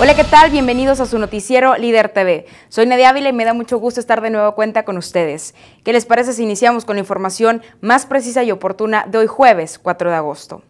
Hola, ¿qué tal? Bienvenidos a su noticiero Líder TV. Soy Nadia Ávila y me da mucho gusto estar de nuevo cuenta con ustedes. ¿Qué les parece si iniciamos con la información más precisa y oportuna de hoy jueves 4 de agosto?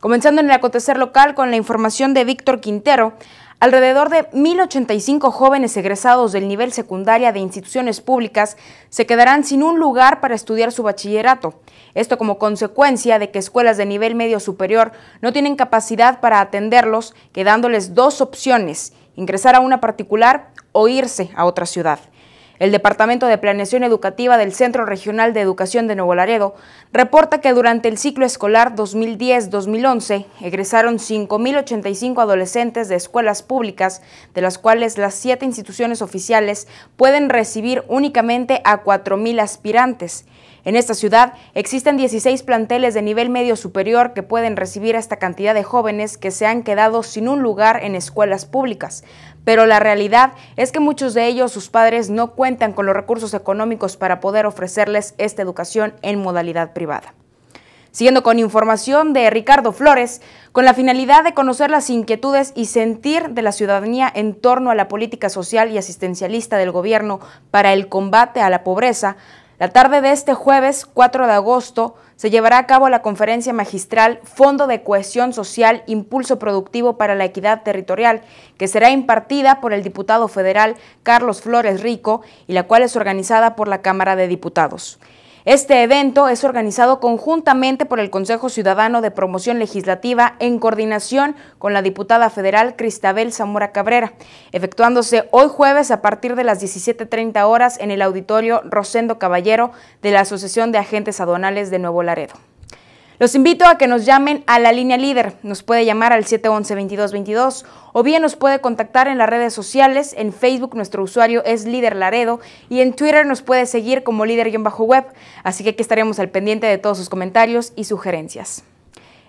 Comenzando en el acontecer local con la información de Víctor Quintero, Alrededor de 1.085 jóvenes egresados del nivel secundaria de instituciones públicas se quedarán sin un lugar para estudiar su bachillerato. Esto como consecuencia de que escuelas de nivel medio superior no tienen capacidad para atenderlos, quedándoles dos opciones, ingresar a una particular o irse a otra ciudad. El Departamento de Planeación Educativa del Centro Regional de Educación de Nuevo Laredo reporta que durante el ciclo escolar 2010-2011 egresaron 5.085 adolescentes de escuelas públicas, de las cuales las siete instituciones oficiales pueden recibir únicamente a 4.000 aspirantes. En esta ciudad existen 16 planteles de nivel medio superior que pueden recibir a esta cantidad de jóvenes que se han quedado sin un lugar en escuelas públicas, pero la realidad es que muchos de ellos sus padres no cuentan con los recursos económicos para poder ofrecerles esta educación en modalidad privada. Siguiendo con información de Ricardo Flores, con la finalidad de conocer las inquietudes y sentir de la ciudadanía en torno a la política social y asistencialista del gobierno para el combate a la pobreza, la tarde de este jueves 4 de agosto se llevará a cabo la conferencia magistral Fondo de Cohesión Social Impulso Productivo para la Equidad Territorial, que será impartida por el diputado federal Carlos Flores Rico y la cual es organizada por la Cámara de Diputados. Este evento es organizado conjuntamente por el Consejo Ciudadano de Promoción Legislativa en coordinación con la diputada federal Cristabel Zamora Cabrera, efectuándose hoy jueves a partir de las 17.30 horas en el auditorio Rosendo Caballero de la Asociación de Agentes Adonales de Nuevo Laredo. Los invito a que nos llamen a la línea líder. Nos puede llamar al 711-2222 o bien nos puede contactar en las redes sociales. En Facebook nuestro usuario es Líder Laredo y en Twitter nos puede seguir como líder-web. Así que aquí estaremos al pendiente de todos sus comentarios y sugerencias.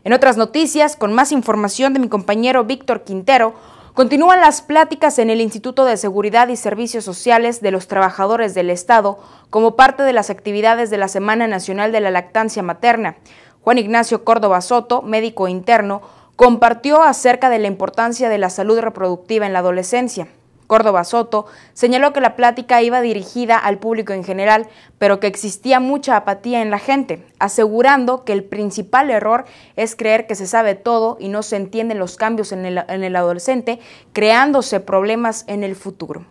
En otras noticias, con más información de mi compañero Víctor Quintero, Continúan las pláticas en el Instituto de Seguridad y Servicios Sociales de los Trabajadores del Estado como parte de las actividades de la Semana Nacional de la Lactancia Materna. Juan Ignacio Córdoba Soto, médico interno, compartió acerca de la importancia de la salud reproductiva en la adolescencia. Córdoba Soto señaló que la plática iba dirigida al público en general, pero que existía mucha apatía en la gente, asegurando que el principal error es creer que se sabe todo y no se entienden los cambios en el, en el adolescente, creándose problemas en el futuro.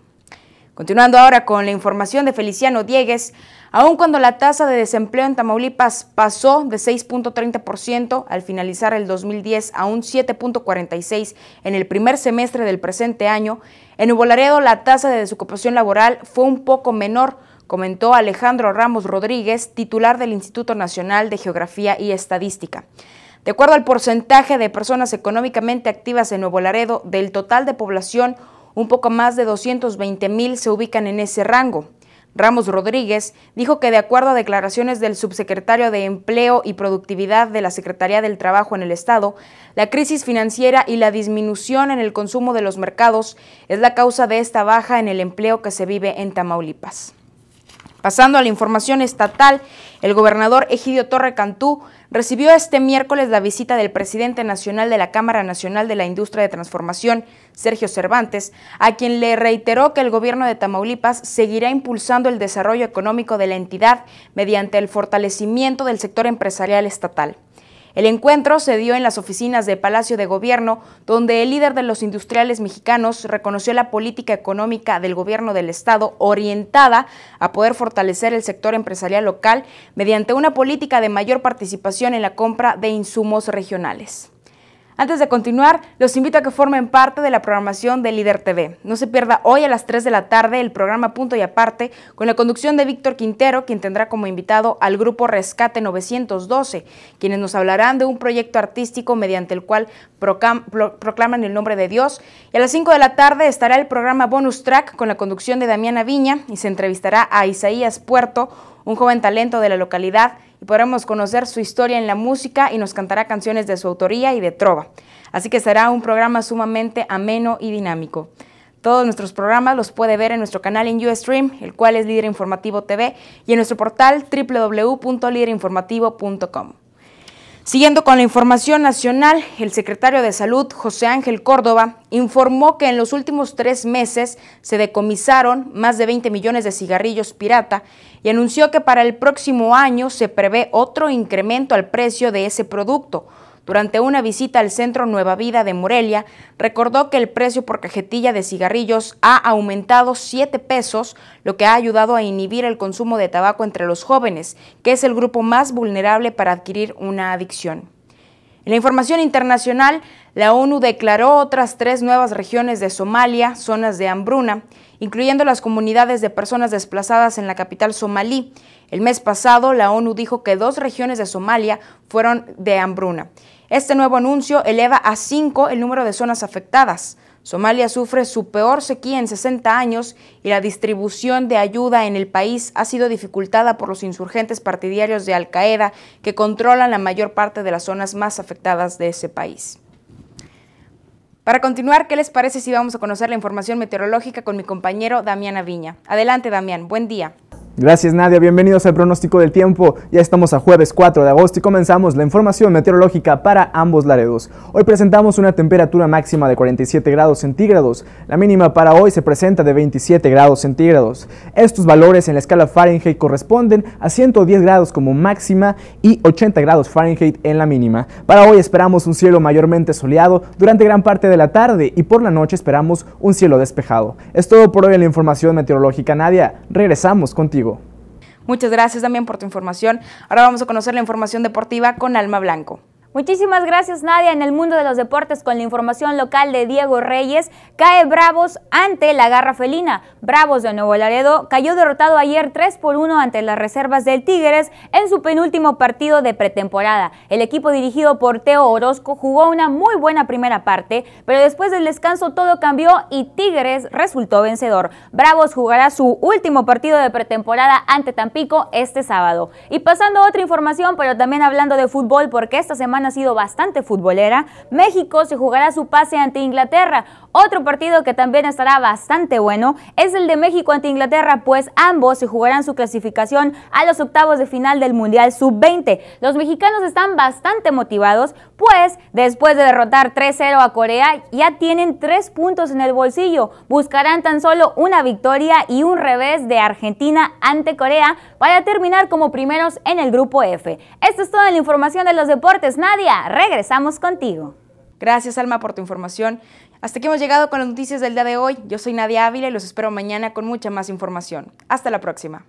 Continuando ahora con la información de Feliciano Diegues, aun cuando la tasa de desempleo en Tamaulipas pasó de 6.30% al finalizar el 2010 a un 7.46% en el primer semestre del presente año, en Nuevo Laredo la tasa de desocupación laboral fue un poco menor, comentó Alejandro Ramos Rodríguez, titular del Instituto Nacional de Geografía y Estadística. De acuerdo al porcentaje de personas económicamente activas en Nuevo Laredo, del total de población, un poco más de 220 mil se ubican en ese rango. Ramos Rodríguez dijo que de acuerdo a declaraciones del subsecretario de Empleo y Productividad de la Secretaría del Trabajo en el Estado, la crisis financiera y la disminución en el consumo de los mercados es la causa de esta baja en el empleo que se vive en Tamaulipas. Pasando a la información estatal, el gobernador Egidio Torre Cantú recibió este miércoles la visita del presidente nacional de la Cámara Nacional de la Industria de Transformación, Sergio Cervantes, a quien le reiteró que el gobierno de Tamaulipas seguirá impulsando el desarrollo económico de la entidad mediante el fortalecimiento del sector empresarial estatal. El encuentro se dio en las oficinas de Palacio de Gobierno, donde el líder de los industriales mexicanos reconoció la política económica del gobierno del Estado orientada a poder fortalecer el sector empresarial local mediante una política de mayor participación en la compra de insumos regionales. Antes de continuar, los invito a que formen parte de la programación de Líder TV. No se pierda hoy a las 3 de la tarde el programa Punto y Aparte con la conducción de Víctor Quintero, quien tendrá como invitado al grupo Rescate 912, quienes nos hablarán de un proyecto artístico mediante el cual proclaman el nombre de Dios. Y a las 5 de la tarde estará el programa Bonus Track con la conducción de Damiana Viña y se entrevistará a Isaías Puerto, un joven talento de la localidad podremos conocer su historia en la música y nos cantará canciones de su autoría y de trova. Así que será un programa sumamente ameno y dinámico. Todos nuestros programas los puede ver en nuestro canal en Ustream, el cual es Líder Informativo TV, y en nuestro portal www.liderinformativo.com. Siguiendo con la información nacional, el secretario de Salud, José Ángel Córdoba, informó que en los últimos tres meses se decomisaron más de 20 millones de cigarrillos pirata y anunció que para el próximo año se prevé otro incremento al precio de ese producto, durante una visita al Centro Nueva Vida de Morelia, recordó que el precio por cajetilla de cigarrillos ha aumentado 7 pesos, lo que ha ayudado a inhibir el consumo de tabaco entre los jóvenes, que es el grupo más vulnerable para adquirir una adicción. En la información internacional, la ONU declaró otras tres nuevas regiones de Somalia, zonas de hambruna, incluyendo las comunidades de personas desplazadas en la capital somalí. El mes pasado, la ONU dijo que dos regiones de Somalia fueron de hambruna. Este nuevo anuncio eleva a 5 el número de zonas afectadas. Somalia sufre su peor sequía en 60 años y la distribución de ayuda en el país ha sido dificultada por los insurgentes partidarios de Al-Qaeda que controlan la mayor parte de las zonas más afectadas de ese país. Para continuar, ¿qué les parece si vamos a conocer la información meteorológica con mi compañero Damián Aviña? Adelante, Damián. Buen día. Gracias Nadia, bienvenidos al pronóstico del tiempo. Ya estamos a jueves 4 de agosto y comenzamos la información meteorológica para ambos laredos. Hoy presentamos una temperatura máxima de 47 grados centígrados. La mínima para hoy se presenta de 27 grados centígrados. Estos valores en la escala Fahrenheit corresponden a 110 grados como máxima y 80 grados Fahrenheit en la mínima. Para hoy esperamos un cielo mayormente soleado durante gran parte de la tarde y por la noche esperamos un cielo despejado. Es todo por hoy en la información meteorológica Nadia. Regresamos contigo. Muchas gracias también por tu información. Ahora vamos a conocer la información deportiva con Alma Blanco. Muchísimas gracias Nadia. En el mundo de los deportes con la información local de Diego Reyes, cae Bravos ante la garra felina. Bravos de Nuevo Laredo cayó derrotado ayer 3 por 1 ante las reservas del Tigres en su penúltimo partido de pretemporada. El equipo dirigido por Teo Orozco jugó una muy buena primera parte, pero después del descanso todo cambió y Tigres resultó vencedor. Bravos jugará su último partido de pretemporada ante Tampico este sábado. Y pasando a otra información, pero también hablando de fútbol porque esta semana ha sido bastante futbolera, México se jugará su pase ante Inglaterra. Otro partido que también estará bastante bueno es el de México ante Inglaterra, pues ambos se jugarán su clasificación a los octavos de final del Mundial Sub-20. Los mexicanos están bastante motivados, pues después de derrotar 3-0 a Corea, ya tienen 3 puntos en el bolsillo. Buscarán tan solo una victoria y un revés de Argentina ante Corea para terminar como primeros en el grupo F. Esto es toda la información de los deportes. Nada Nadia, regresamos contigo. Gracias Alma por tu información. Hasta aquí hemos llegado con las noticias del día de hoy. Yo soy Nadia Ávila y los espero mañana con mucha más información. Hasta la próxima.